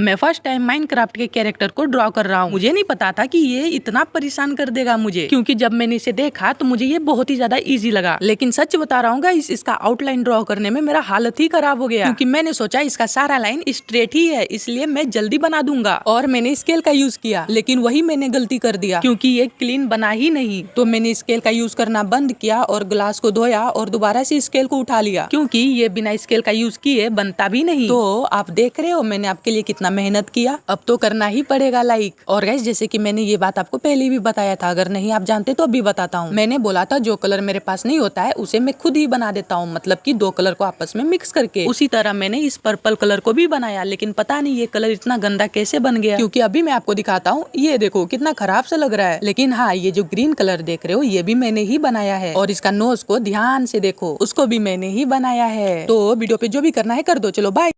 मैं first time Minecraft के character को ड्रॉ कर रहा हूँ मुझे नहीं पता था कि ये इतना परेशान कर देगा मुझे क्योंकि जब मैंने इसे देखा तो मुझे ये बहुत ही ज्यादा इजी लगा लेकिन सच बता रहा हूँ इस, इसका आउटलाइन ड्रॉ करने में मेरा हालत ही खराब हो गया क्योंकि मैंने सोचा इसका सारा लाइन स्ट्रेट ही है इसलिए मैं जल्दी बना दूंगा और मैंने स्केल का यूज किया लेकिन वही मैंने गलती कर दिया क्यूँकी ये क्लीन बना ही नहीं तो मैंने स्केल का यूज करना बंद किया और ग्लास को धोया और दोबारा से स्केल को उठा लिया क्यूँकी ये बिना स्केल का यूज किए बनता भी नहीं तो आप देख रहे हो मैंने आपके लिए कितना इतना मेहनत किया अब तो करना ही पड़ेगा लाइक और गैस जैसे कि मैंने ये बात आपको पहले भी बताया था अगर नहीं आप जानते तो अभी बताता हूँ मैंने बोला था जो कलर मेरे पास नहीं होता है उसे मैं खुद ही बना देता हूँ मतलब की दो कलर को आपस में मिक्स करके उसी तरह मैंने इस पर्पल कलर को भी बनाया लेकिन पता नहीं ये कलर इतना गंदा कैसे बन गया क्यूँकी अभी मैं आपको दिखाता हूँ ये देखो कितना खराब सा लग रहा है लेकिन हाँ ये जो ग्रीन कलर देख रहे हो ये भी मैंने ही बनाया है और इसका नोज को ध्यान से देखो उसको भी मैंने ही बनाया है तो वीडियो पे जो भी करना है कर दो चलो बाय